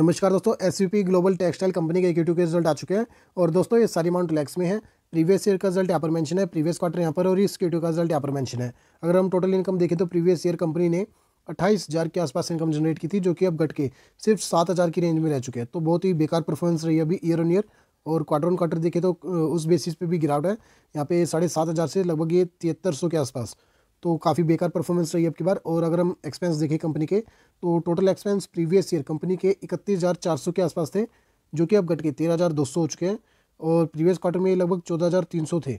नमस्कार दोस्तों S global textile company के क्यूटू के रिजल्ट आ चुके हैं और दोस्तों ये सारी अमाउंट लैक्स में है प्रीवियस ईयर का रिजल्ट यहाँ पर मेंशन है प्रीवियस क्वार्टर यहाँ पर और इस क्यूटू का रिजल्ट यहाँ पर मेंशन है अगर हम टोटल इनकम देखें तो प्रीवियस ईयर कंपनी ने अट्ठाईस हज़ार के आसपास इनकम जनरेट की थी जो कि अब घट के सिर्फ सात हज़ार की रेंज में रह चुके हैं तो बहुत ही बेकार परफॉर्मेंस रही है अभी ईयर ऑन ईयर और क्वार्टर ऑन क्वार्टर देखें तो उस बेसिस पर भी गिरावट है यहाँ पे साढ़े सात हज़ार से लगभग ये तिहत्तर सौ के आसपास तो काफ़ी बेकार परफॉर्मेंस रही अब की बार और अगर हम एक्सपेंस देखें कंपनी के तो total expense previous year company के इकतीस हज़ार चार सौ के आसपास थे जो कि अब घट के तेरह हज़ार दो सौ हो चुके हैं और प्रीवियस क्वार्टर में लगभग चौदह हज़ार तीन सौ थे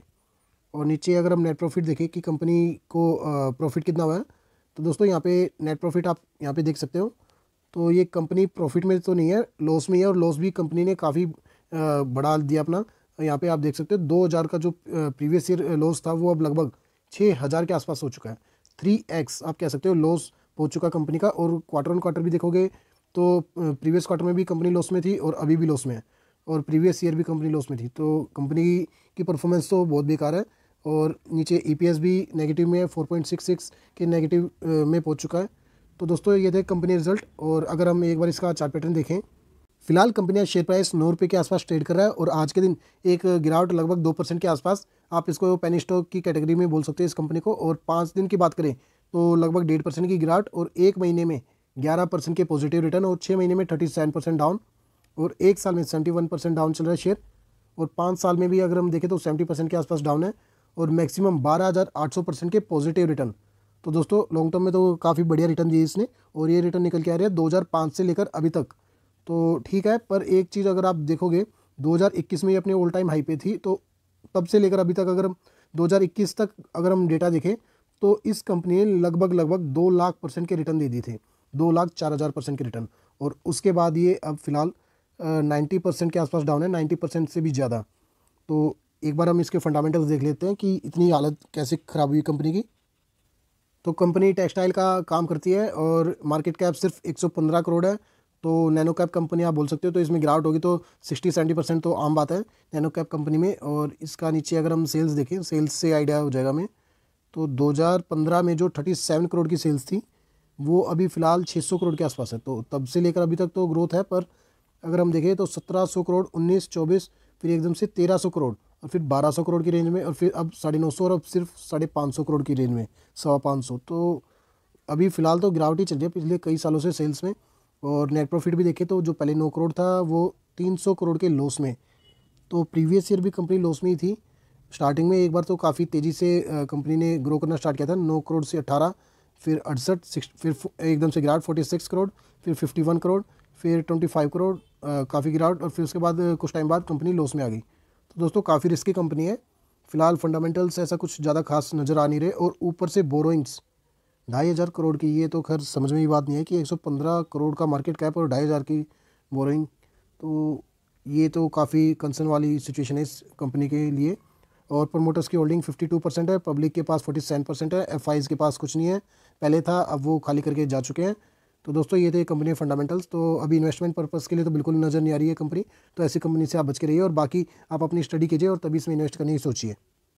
और नीचे अगर हम नेट प्रॉफिट देखें कि कंपनी को प्रॉफिट कितना हुआ है तो दोस्तों यहाँ पे नेट प्रॉफिट आप यहाँ पे देख सकते हो तो ये कंपनी प्रॉफिट में तो नहीं है लॉस में है और लॉस भी कंपनी ने काफ़ी बढ़ा दिया अपना यहाँ पे आप देख सकते हो दो हज़ार का जो प्रीवियस ईयर लॉस था वो अब लगभग छः हज़ार के आसपास हो चुका है थ्री एक्स आप कह सकते हो लॉस हो चुका कंपनी का और क्वार्टर ऑन क्वार्टर भी देखोगे तो प्रीवियस क्वार्टर में भी कंपनी लॉस में थी और अभी भी लॉस में है और प्रीवियस ईयर भी कंपनी लॉस में थी तो कंपनी की परफॉर्मेंस तो बहुत बेकार है और नीचे ईपीएस e भी नेगेटिव में है फोर पॉइंट सिक्स सिक्स के नेगेटिव में पहुंच चुका है तो दोस्तों ये थे कंपनी रिजल्ट और अगर हम एक बार इसका चार्ट पैटर्न देखें फिलहाल कंपनी शेयर प्राइस नौ रुपये के आसपास ट्रेड कर रहा है और आज के दिन एक गिरावट लगभग दो परसेंट के आसपास आप इसको पेन स्टॉक की कैटेगरी में बोल सकते हैं इस कंपनी को और पाँच दिन की बात करें तो लगभग डेढ़ परसेंट की गिरावट और एक महीने में ग्यारह परसेंट के पॉजिटिव रिटर्न और छः महीने में थर्टी सेवन परसेंट डाउन और एक साल में सेवेंटी वन परसेंट डाउन चल रहा है शेयर और पाँच साल में भी अगर हम देखें तो सेवेंटी परसेंट के आसपास डाउन है और मैक्सिमम बारह हज़ार आठ सौ परसेंट के पॉजिटिव रिटर्न तो दोस्तों लॉन्ग टर्म में तो काफ़ी बढ़िया रिटर्न दिए इसने और ये रिटर्न निकल के आ रहा है दो हज़ार पाँच से लेकर अभी तक तो ठीक है पर एक चीज़ अगर आप देखोगे 2021 में ये अपने ऑल टाइम हाई पे थी तो तब से लेकर अभी तक अगर 2021 तक अगर हम डेटा देखें तो इस कंपनी ने लगभग लगभग दो लाख परसेंट के रिटर्न दे दिए थे दो लाख चार हज़ार परसेंट के रिटर्न और उसके बाद ये अब फिलहाल नाइन्टी परसेंट के आसपास डाउन है नाइन्टी परसेंट से भी ज़्यादा तो एक बार हम इसके फंडामेंटल्स देख लेते हैं कि इतनी हालत कैसे ख़राब हुई कंपनी की तो कंपनी टेक्सटाइल का काम करती है और मार्केट कैप सिर्फ 115 करोड़ है तो नैनो कैप कंपनी आप बोल सकते हो तो इसमें गिरावट होगी तो सिक्सटी सेवेंटी परसेंट तो आम बात है नैनो कैप कंपनी में और इसका नीचे अगर हम सेल्स देखें सेल्स से आइडिया हो जाएगा हमें तो 2015 में जो 37 करोड़ की सेल्स थी वो अभी फ़िलहाल 600 करोड़ के आसपास है तो तब से लेकर अभी तक तो ग्रोथ है पर अगर हम देखें तो सौ करोड़ उन्नीस चौबीस फिर एकदम से सौ करोड़ और फिर सौ करोड़ की रेंज में और फिर अब साढ़े नौ और अब सिर्फ साढ़े पाँच सौ करोड़ की रेंज में सवा पाँच सौ तो अभी फ़िलहाल तो गिरावट ही चल रही है पिछले कई सालों से सेल्स में और नेट प्रॉफिट भी देखें तो जो पहले नौ करोड़ था वो तीन सौ करोड़ के लॉस में तो प्रीवियस ईयर भी कंपनी लॉस में ही थी स्टार्टिंग में एक बार तो काफ़ी तेज़ी से कंपनी ने ग्रो करना स्टार्ट किया था नौ करोड़ से अट्ठारह फिर अड़सठ सिक्स फिर एकदम से गिराट फोर्टी सिक्स करोड़ फिर फिफ्टी वन करोड़ फिर ट्वेंटी फाइव करोड़ काफ़ी गिराट और फिर उसके बाद कुछ टाइम बाद कंपनी लॉस में आ गई तो दोस्तों काफ़ी रिस्की कंपनी है फिलहाल फंडामेंटल्स ऐसा कुछ ज़्यादा खास नज़र आ नहीं रहे और ऊपर से बोरोइंग्स ढाई हज़ार करोड़ की ये तो खैर समझ में ही बात नहीं है कि एक सौ पंद्रह करोड़ का मार्केट कैप और ढाई हज़ार की बोरिंग तो ये तो काफ़ी कंसर्न वाली सिचुएशन है इस कंपनी के लिए और प्रमोटर्स की होल्डिंग फिफ्टी टू परसेंट है पब्लिक के पास फोर्टी सेवन परसेंट है एफ के पास कुछ नहीं है पहले था अब वो खाली करके जा चुके हैं तो दोस्तों ये थे कंपनी फंडामेंटल्स तो अभी इन्वेस्टमेंट पर्पज़ के लिए तो बिल्कुल नज़र नहीं आ रही है कंपनी तो ऐसी कंपनी से आप बच के रहिए और बाकी आप अपनी स्टडी कीजिए और तभी इसमें इन्वेस्ट करने की सोचिए